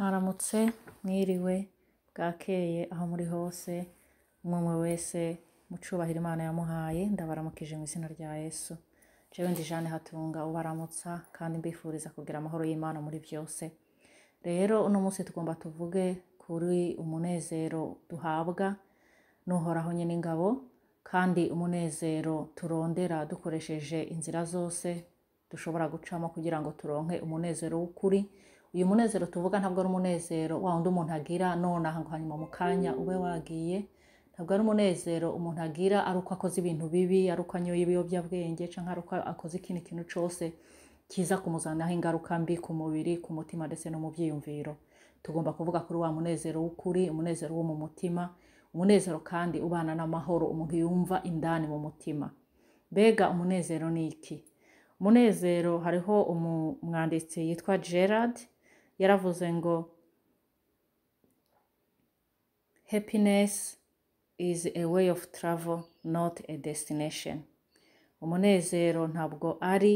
Mwaramutse mwiriwe bwakeye aho muri hose umwe wese mu cubahiro Imana yamuhaye ndabaramukije mu izina rya Yesu jewe ndi Jane Hatunga ubaramutsa kandi mbifuriza kugira amahoro y'Imana muri byose rero uno munsi tugomba tuvuge kuri umunezero duhabwa n'uhoraho nyene ingabo kandi umunezero turondera dukoresheje inzira zose dushobora gucamo kugira ngo turonke umunezero w'ukuri uyu munezero tuvuga ntabwo ari umunezero wa wundi umuntu agira nonaha ngo hanyuma mu kanya ube wagiye ntabwo ari umunezero umuntu agira ari uko akoze ibintu bibi ari uko anyoye ibiyobyabwenge cyangwa ari uko akoze ikindi kintu cyose kiza kumuzanaho ingaruka mbi ku mubiri ku mutima ndetse no mu byiyumviro tugomba kuvuga kuri wa munezero w'ukuri umunezero wo mu mutima umunezero kandi ubana n'amahoro umuntu yumva indani mu mutima mbega umunezero ni iki umunezero hariho umwanditsi yitwa gerard yaravuze ngo happiness is a way of travel not a destination umunezero ntabwo ari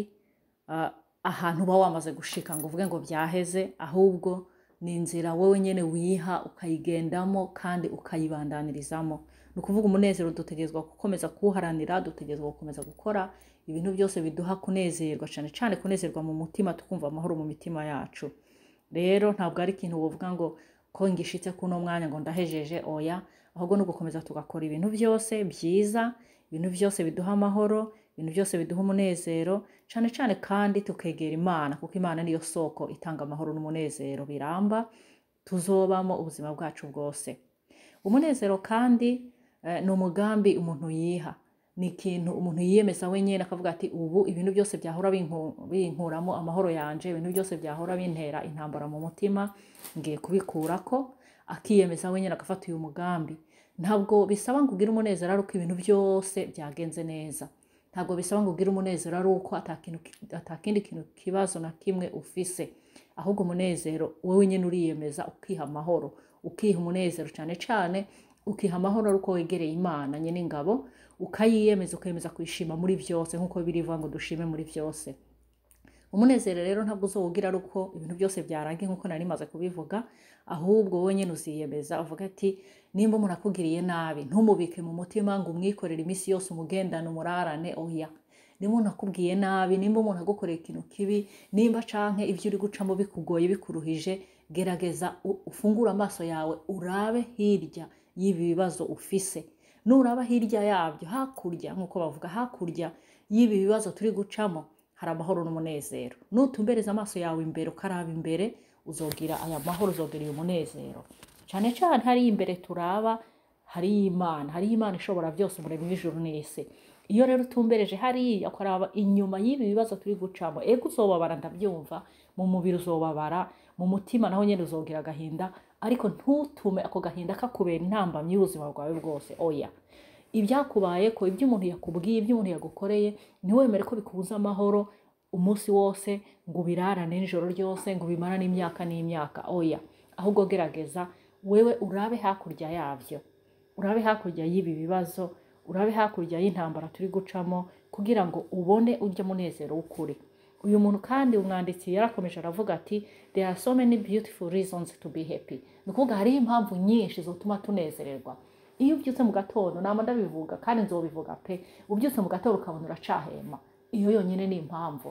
uh, ahantu uba wamaze gushika ngo uvuge ngo byaheze ahubwo ni inzira wowe nyine wiha ukayigendamo kandi ukayibandanirizamo ni ukuvuga umunezero dutegerezwa gukomeza kuwuharanira dutegerezwa gukomeza gukora ibintu byose biduha kunezerwa cyane cyane kunezerwa mu mutima tukumva amahoro mu mitima yacu rero ntabwo ari ikintu wavuga ngo ko ngishitse kuno mwanya ngo ndahejeje oya ahubwo no gukomeza tugakora ibintu byose byiza ibintu byose biduha amahoro ibintu byose biduha umunezero cyane cyane kandi tukegera imana kuko imana niyo soko itanga amahoro n'umunezero biramba tuzobamo ubuzima bwacu bwose umunezero kandi eh, ni umugambi umuntu yiha ni ikintu umuntu yiyemeza wenyine akavuga ati ubu ibintu byose byahora binkuramo amahoro yanjye ibintu byose byahora bintera intambara mu mutima ngiye kubikura ko akiyemeza wenyine agafata uyu mugambi ntabwo bisaba ngo ugire umunezero ari uko ibintu byose byagenze neza ntabwo bisaba ngo ugire umunezero ari uko atakindi kintu kibazo na kimwe ufise ahubwo umunezero wowe nyine uriyemeza ukiha amahoro ukiha umunezero cyane cyane ukiha amahoro ari uko wegereye imana nyine ingabo ukayiyemeza ukemeza kwishima muri byose nk'uko birivuga ngo dushime muri byose umunezero rero ntabwo uzawugira ari uko ibintu byose byarangiye nk'uko nari maze kubivuga ahubwo wowe nyine uziyemeza uvuga ati nimba murakugiriye nabi ntumubike mu mutima ngo umwikorere iminsi yose umugendane umurarane oya nimba umuntu nabi nimba umuntu agukoreye ikintu kibi nimba canke ibyo uri gucamo bikugoye bikuruhije gerageza ufungure amaso yawe urabe hirya y'ibi bibazo ufise nuraba hirya yabyo hakurya nk'uko bavuga hakurya y'ibi bibazo turi gucamo hari amahoro n'umunezero nutumbereza amaso yawe imbere ukaraba imbere uzogira aya mahoro uzogira uyu munezero cyane cyane hariya imbere turaba hari imana hariyo imana ishobora byose umurebe w'ijuru n'isi iyo rero utumbereje hariya ukaraba inyuma y'ibi bibazo turi gucamo ego uzobabara ndabyumva mu mubiri uzobabara mu mutima naho nyine uzongera agahinda ariko ntutume ako gahinda kakubera intambamyi y'ubuzima bwawe bwose oya ibyakubaye ko ibyo umuntu yakubwiye ibyo umuntu yagukoreye ntiwemere ko bikubuza amahoro umunsi wose ngo ubirarane nijoro ryose ngo ubimarane imyaka n'imyaka oya ahubwo gerageza wewe urabe hakurya yabyo urabe hakurya y'ibi bibazo urabe hakurya y'intambara turi gucamo kugira ngo ubone urya munezero w'ukuri uyu muntu kandi umwanditsi yarakomeje aravuga ati there are so many beautiful reasons to be happy ni ukuvuga hariho impamvu nyinshi zituma tunezererwa iyo ubyutse mu gatondo ntabwo ndabivuga kandi nzobivuga pe ubyutse mu gatondo ukabona uracahema iyo yonyine ni impamvu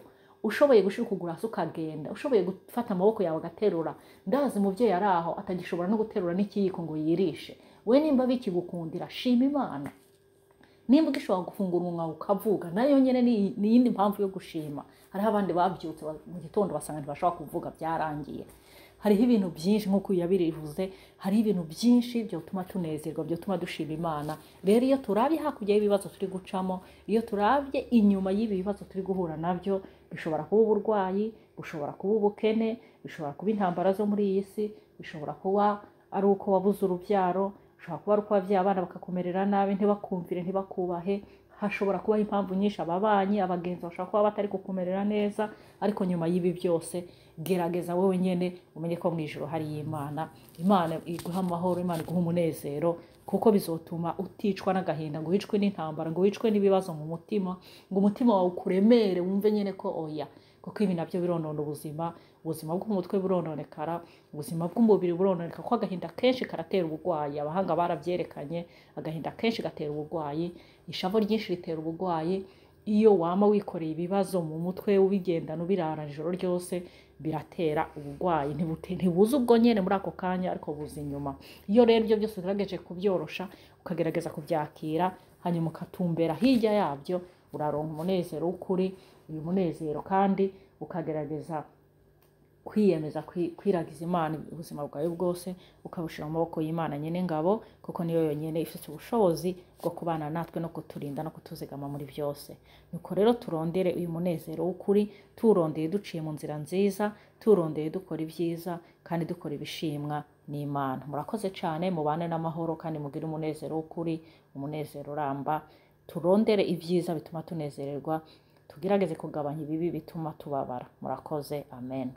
ushoboye gushyira ukugura hasi ukagenda ushoboye gufata amaboko yawe agaterura ndazi umubyeyi ari aho atagishobora no guterura n'ikiyiko ngo yirishe we nimba bikigukundira shima imana nimba ugishobora gufungura umunwa ukavuga nayo nyine ni iyindi mpamvu yo gushima hariho abandi babyutse mu gitondo basanga ntibashobora kuvuga byarangiye hariho ibintu byinshi nk'uko yabirivuze hariho ibintu byinshi byatuma tunezerwa byatuma dushima imana rero iyo turabye hakurya y'ibibazo turi gucamo iyo turabye inyuma y'ibi bibazo turi guhura nabyo bishobora kuba uburwayi bushobora kuba ubukene bishobora kuba intambara zo muri iyi si bishobora kuba ari uko wabuze urubyaro ushobora kuba ari ukwabyaye abana bakakumerera nabi ntibakumvire ntibakubahe hashobora kubaho impamvu nyinshi ababanyi abagenzi bashobora kuba batari kukumerera neza ariko nyuma y'ibi byose gerageza wowe nyine umenye ko mu ijoro hari imana imana iguha amahoro imana iguha umunezero kuko bizotuma uticwa n'agahinda ngo wicwe n'intambara ngo wicwe n'ibibazo mu mutima ngo umutima wawe ukuremere wumve nyine ko oya kuko ibi nabyo bironona ubuzima ubuzima bw'umutwe burononekara ubuzima bw'umubiri burononeka kuko agahinda kenshi karatera uburwayi abahanga barabyerekanye agahinda kenshi gatera uburwayi ishavu ryinshi ritera uburwayi iyo wama wikoreye ibibazo mu mutwe ubigendana ubirara ijoro ryose biratera uburwayi ntibuze ubwo nyine muri ako kanya ariko buze inyuma iyo rero ibyo byose ugerageje kubyorosha ukagerageza kubyakira hanyuma ukatumbera hirya yabyo uraronka umunezero w'ukuri uyu munezero kandi ukagerageza kwiyemeza kwiragiza imana ubuzima bwawe bwose ukabushyira mu maboko y'imana nyine ingabo kuko niyo yonyine ifite ubushobozi bwo kubana natwe no kuturinda no kutuzigama muri byose nuko rero turondere uyu munezero w'ukuri turondeye duciye mu nzira nziza turondeye dukora ibyiza kandi dukora ibishimwa n'imana murakoze cyane mubane n'amahoro kandi mugire umunezero w'ukuri umunezero uramba turondere ibyiza bituma tunezererwa tugerageze kugabanya ibibi bituma tubabara murakoze amen